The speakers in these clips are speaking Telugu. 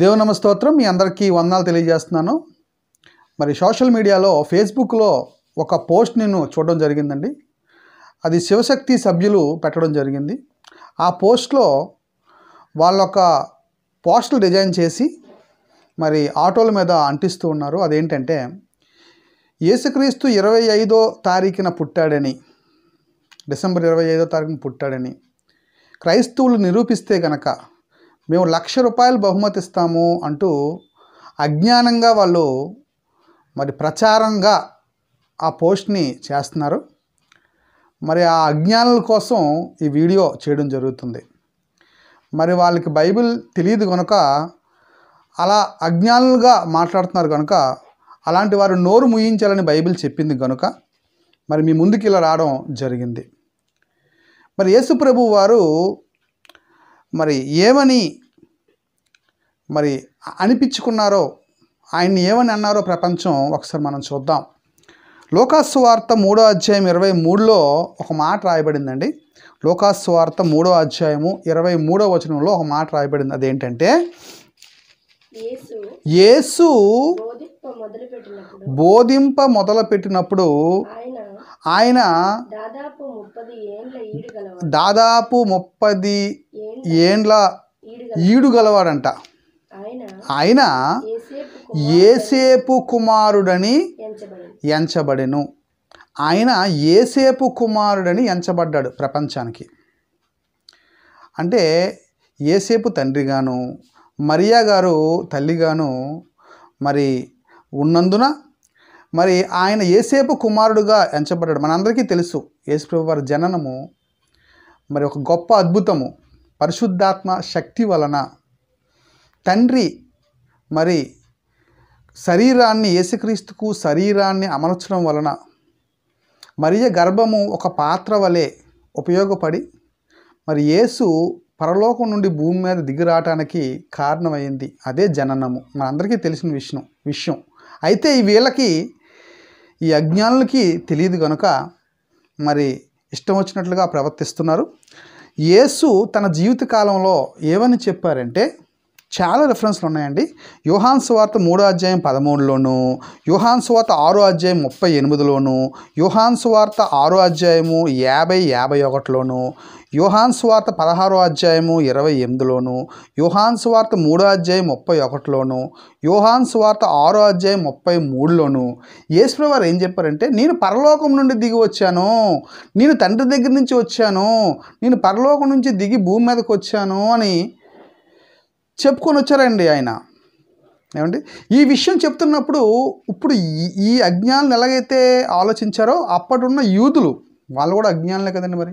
దేవునమ స్తోత్రం మీ అందరికీ వందనాలు తెలియజేస్తున్నాను మరి సోషల్ మీడియాలో ఫేస్బుక్లో ఒక పోస్ట్ నేను చూడడం జరిగిందండి అది శివశక్తి సభ్యులు పెట్టడం జరిగింది ఆ పోస్ట్లో వాళ్ళొక పోస్టులు డిజైన్ చేసి మరి ఆటోల మీద అంటిస్తూ ఉన్నారు అదేంటంటే యేసుక్రీస్తు ఇరవై ఐదో తారీఖున పుట్టాడని డిసెంబర్ ఇరవై ఐదో తారీఖున పుట్టాడని క్రైస్తవులు నిరూపిస్తే గనక మేము లక్ష రూపాయలు బహుమతి ఇస్తాము అంటూ అజ్ఞానంగా వాళ్ళు మరి ప్రచారంగా ఆ పోస్ట్ని చేస్తున్నారు మరి ఆ అజ్ఞానుల కోసం ఈ వీడియో చేయడం జరుగుతుంది మరి వాళ్ళకి బైబిల్ తెలియదు కనుక అలా అజ్ఞానులుగా మాట్లాడుతున్నారు కనుక అలాంటి వారు నోరు ముయించాలని బైబిల్ చెప్పింది కనుక మరి మీ ముందుకు ఇలా రావడం జరిగింది మరి యేసు ప్రభు వారు మరి ఏమని మరి అనిపించుకున్నారో ఆయన్ని ఏమని అన్నారో ప్రపంచం ఒకసారి మనం చూద్దాం లోకాసు వార్త మూడో అధ్యాయం ఇరవై మూడులో ఒక మాట రాయబడిందండి లోకాసు వార్త మూడో అధ్యాయము ఇరవై మూడో వచనంలో ఒక మాట రాయబడింది అదేంటంటే యేసు బోధింప మొదలుపెట్టినప్పుడు ఆయన దాదాపు ముప్పది ఏండ్ల ఈడు గలవాడంట ఆయన ఏసేపు కుమారుడని ఎంచబడెను ఆయన ఏసేపు కుమారుడని ఎంచబడ్డాడు ప్రపంచానికి అంటే ఏసేపు తండ్రిగాను మరియా గారు తల్లిగాను మరి ఉన్నందున మరి ఆయన ఏసేపు కుమారుడుగా ఎంచబడ్డాడు మనందరికీ తెలుసు యేసుప్రభు వారి జననము మరి ఒక గొప్ప అద్భుతము పరిశుద్ధాత్మ శక్తి వలన తండ్రి మరి శరీరాన్ని యేసుక్రీస్తుకు శరీరాన్ని అమర్చడం వలన మరియ గర్భము ఒక పాత్ర వలె ఉపయోగపడి మరి యేసు పరలోకం నుండి భూమి మీద దిగిరావటానికి కారణమైంది అదే జననము మనందరికీ తెలిసిన విషయం విషయం అయితే ఈ వీళ్ళకి ఈ అజ్ఞానులకి తెలియదు కనుక మరి ఇష్టం వచ్చినట్లుగా ప్రవర్తిస్తున్నారు యేసు తన జీవితకాలంలో ఏమని చెప్పారంటే చాలా రెఫరెన్స్లు ఉన్నాయండి యోహాన్ వార్త మూడో అధ్యాయం పదమూడులోను యోహాన్ వార్త ఆరో అధ్యాయం ముప్పై ఎనిమిదిలోను యోహాన్ వార్త ఆరో అధ్యాయము యాభై యాభై ఒకటిలోను యోహాన్ వార్త పదహారో అధ్యాయము ఇరవై ఎనిమిదిలోను యోహాన్ వార్త మూడో అధ్యాయం ముప్పై ఒకటిలోను యోహాన్ వార్త ఆరో అధ్యాయం ముప్పై మూడులోను యేసుప్ర వారు ఏం చెప్పారంటే నేను పరలోకం నుండి దిగి వచ్చాను నేను తండ్రి దగ్గర నుంచి వచ్చాను నేను పరలోకం నుంచి దిగి భూమి మీదకి వచ్చాను అని చెప్పుకొని వచ్చారండి ఆయన ఏమండి ఈ విషయం చెప్తున్నప్పుడు ఇప్పుడు ఈ అజ్ఞానులు ఎలాగైతే ఆలోచించారో అప్పటిన్న యూదులు వాళ్ళు కూడా అజ్ఞానులే కదండి మరి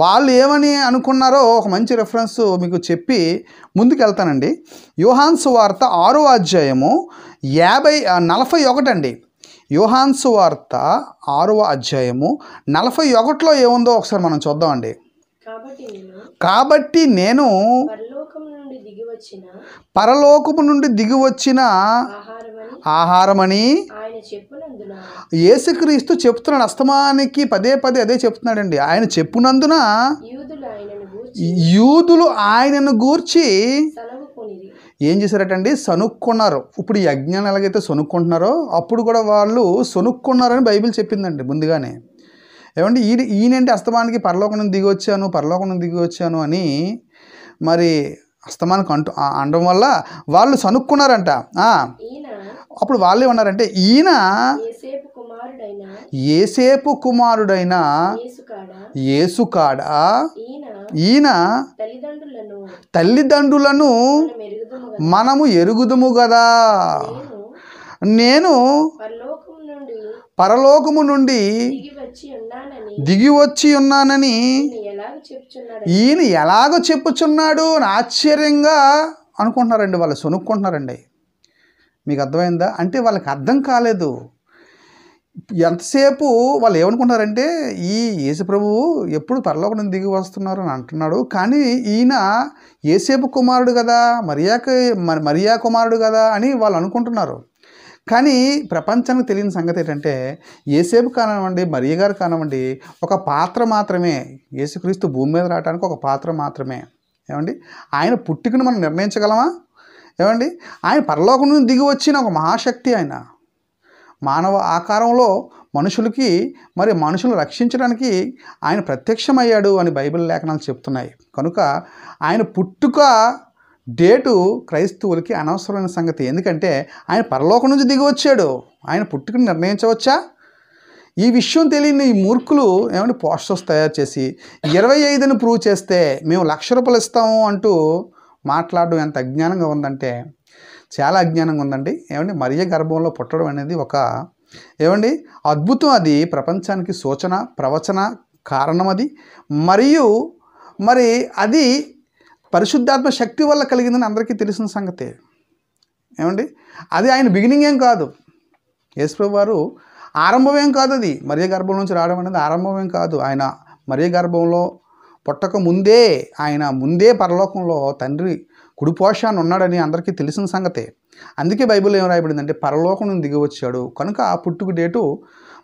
వాళ్ళు ఏమని అనుకున్నారో ఒక మంచి రెఫరెన్స్ మీకు చెప్పి ముందుకు వెళ్తానండి వార్త సువార్త ఆరో అధ్యాయము యాభై నలభై ఒకటండి యోహాన్ వార్త ఆరో అధ్యాయము నలభై ఒకటిలో ఏముందో ఒకసారి మనం చూద్దామండి కాబట్టి నేను పరలోకము నుండి వచ్చిన ఆహారమని యేసుక్రీస్తు చెప్తున్నాడు అస్తమానికి పదే పదే అదే చెప్తున్నాడండి ఆయన చెప్పునందున యూదులు ఆయనను గూర్చి ఏం చేశారటండి సనుక్కున్నారు ఇప్పుడు ఈ యజ్ఞాన్ని ఎలాగైతే సొనుక్కుంటున్నారో అప్పుడు కూడా వాళ్ళు సొనుక్కున్నారని బైబిల్ చెప్పిందండి ముందుగానే ఏమంటే ఈయన ఈయనంటే అస్తమానికి పరలోకం దిగి వచ్చాను పరలోకం దిగి వచ్చాను అని మరి అస్తమానం అంటు అనడం వల్ల వాళ్ళు సనుక్కున్నారంట అప్పుడు వాళ్ళు ఏమన్నారంటే ఈయన ఏసేపు కుమారుడైన యేసు కాడా ఈయన తల్లిదండ్రులను మనము ఎరుగుదుము కదా నేను పరలోకము నుండి దిగి వచ్చి ఉన్నానని ఈయన ఎలాగో చెప్పుచున్నాడు అని ఆశ్చర్యంగా అనుకుంటున్నారండి వాళ్ళు సొనుక్కుంటున్నారండి మీకు అర్థమైందా అంటే వాళ్ళకి అర్థం కాలేదు ఎంతసేపు వాళ్ళు ఏమనుకుంటున్నారంటే ఈ యేసు ప్రభువు ఎప్పుడు పరలోకం దిగి వస్తున్నారు అని అంటున్నాడు కానీ ఈయన ఏసేపు కుమారుడు కదా మరియా మరియా కుమారుడు కదా అని వాళ్ళు అనుకుంటున్నారు కానీ ప్రపంచానికి తెలియని సంగతి ఏంటంటే ఏసేపు కానివ్వండి మరియ గారు కానివ్వండి ఒక పాత్ర మాత్రమే యేసుక్రీస్తు భూమి మీద రావడానికి ఒక పాత్ర మాత్రమే ఏమండి ఆయన పుట్టుకను మనం నిర్ణయించగలమా ఏమండి ఆయన పరలోకం నుంచి దిగి వచ్చిన ఒక మహాశక్తి ఆయన మానవ ఆకారంలో మనుషులకి మరి మనుషులు రక్షించడానికి ఆయన ప్రత్యక్షమయ్యాడు అని బైబిల్ లేఖనాలు చెప్తున్నాయి కనుక ఆయన పుట్టుక డేటు క్రైస్తవులకి అనవసరమైన సంగతి ఎందుకంటే ఆయన పరలోకం నుంచి దిగి వచ్చాడు ఆయన పుట్టుకుని నిర్ణయించవచ్చా ఈ విషయం తెలియని ఈ మూర్ఖులు ఏమంటే పోస్టర్స్ తయారు చేసి ఇరవై ఐదుని ప్రూవ్ చేస్తే మేము లక్ష రూపాయలు ఇస్తాము అంటూ మాట్లాడడం ఎంత అజ్ఞానంగా ఉందంటే చాలా అజ్ఞానంగా ఉందండి ఏమండి మరియ గర్భంలో పుట్టడం అనేది ఒక ఏమండి అద్భుతం అది ప్రపంచానికి సూచన ప్రవచన కారణం అది మరియు మరి అది పరిశుద్ధాత్మ శక్తి వల్ల కలిగిందని అందరికీ తెలిసిన సంగతే ఏమండి అది ఆయన బిగినింగ్ ఏం కాదు యేసుప్రభు వారు ఆరంభమేం కాదు అది మరియ గర్భం నుంచి రావడం అనేది ఆరంభమేం కాదు ఆయన మరియ గర్భంలో పుట్టక ముందే ఆయన ముందే పరలోకంలో తండ్రి కుడిపోషాన్ని ఉన్నాడని అందరికీ తెలిసిన సంగతే అందుకే బైబిల్లో ఏం రాయబడిందంటే పరలోకం నుండి దిగి వచ్చాడు కనుక ఆ పుట్టుకు డేటు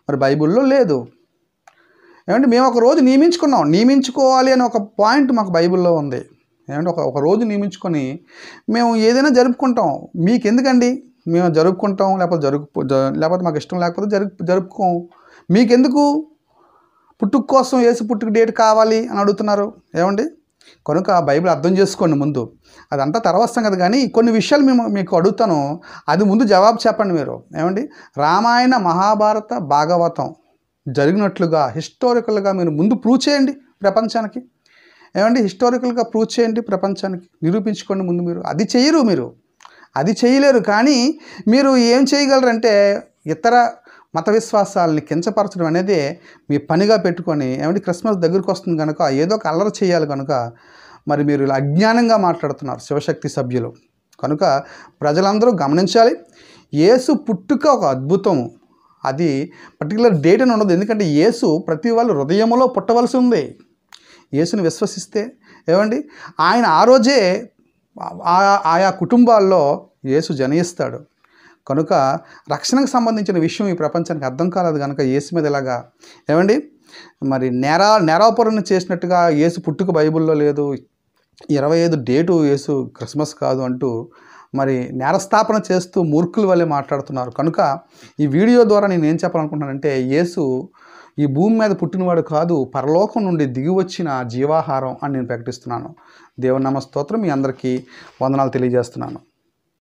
మరి బైబిల్లో లేదు ఏమంటే మేము ఒక రోజు నియమించుకున్నాం నియమించుకోవాలి అనే ఒక పాయింట్ మాకు బైబిల్లో ఉంది ఏమంటే ఒక ఒక రోజు నియమించుకొని మేము ఏదైనా జరుపుకుంటాం మీకు ఎందుకండి మేము జరుపుకుంటాం లేకపోతే జరుపు లేకపోతే మాకు ఇష్టం లేకపోతే జరుపు జరుపుకోం మీకెందుకు పుట్టుక కోసం వేసి పుట్టుకు డేట్ కావాలి అని అడుగుతున్నారు ఏమండి కనుక బైబిల్ అర్థం చేసుకోండి ముందు అదంతా తర్వాత కదా కానీ కొన్ని విషయాలు మేము మీకు అడుగుతాను అది ముందు జవాబు చెప్పండి మీరు ఏమండి రామాయణ మహాభారత భాగవతం జరిగినట్లుగా హిస్టారికల్గా మీరు ముందు ప్రూవ్ చేయండి ప్రపంచానికి ఏమంటే హిస్టారికల్గా ప్రూవ్ చేయండి ప్రపంచానికి నిరూపించుకోండి ముందు మీరు అది చేయరు మీరు అది చేయలేరు కానీ మీరు ఏం చేయగలరంటే ఇతర మత విశ్వాసాలని కించపరచడం అనేది మీ పనిగా పెట్టుకొని ఏమంటే క్రిస్మస్ దగ్గరికి వస్తుంది కనుక ఏదో ఒక అల్లరి చేయాలి కనుక మరి మీరు ఇలా అజ్ఞానంగా మాట్లాడుతున్నారు శివశక్తి సభ్యులు కనుక ప్రజలందరూ గమనించాలి యేసు పుట్టుక ఒక అద్భుతం అది పర్టికులర్ డేట్ అని ఉండదు ఎందుకంటే యేసు ప్రతి వాళ్ళు హృదయంలో పుట్టవలసి ఉంది యేసుని విశ్వసిస్తే ఏమండి ఆయన ఆ రోజే ఆయా కుటుంబాల్లో యేసు జనయిస్తాడు కనుక రక్షణకు సంబంధించిన విషయం ఈ ప్రపంచానికి అర్థం కాలేదు కనుక యేసు మీద ఇలాగా ఏమండి మరి నేరా నేరాపరణ చేసినట్టుగా యేసు పుట్టుక బైబిల్లో లేదు ఇరవై ఐదు డేటు యేసు క్రిస్మస్ కాదు అంటూ మరి నేరస్థాపన చేస్తూ మూర్ఖుల వల్లే మాట్లాడుతున్నారు కనుక ఈ వీడియో ద్వారా నేను ఏం చెప్పాలనుకుంటున్నానంటే యేసు ఈ భూమి మీద పుట్టినవాడు కాదు పరలోకం నుండి దిగి వచ్చిన జీవాహారం అని నేను ప్రకటిస్తున్నాను దేవ నమస్తోత్రం మీ అందరికీ వందనాలు తెలియజేస్తున్నాను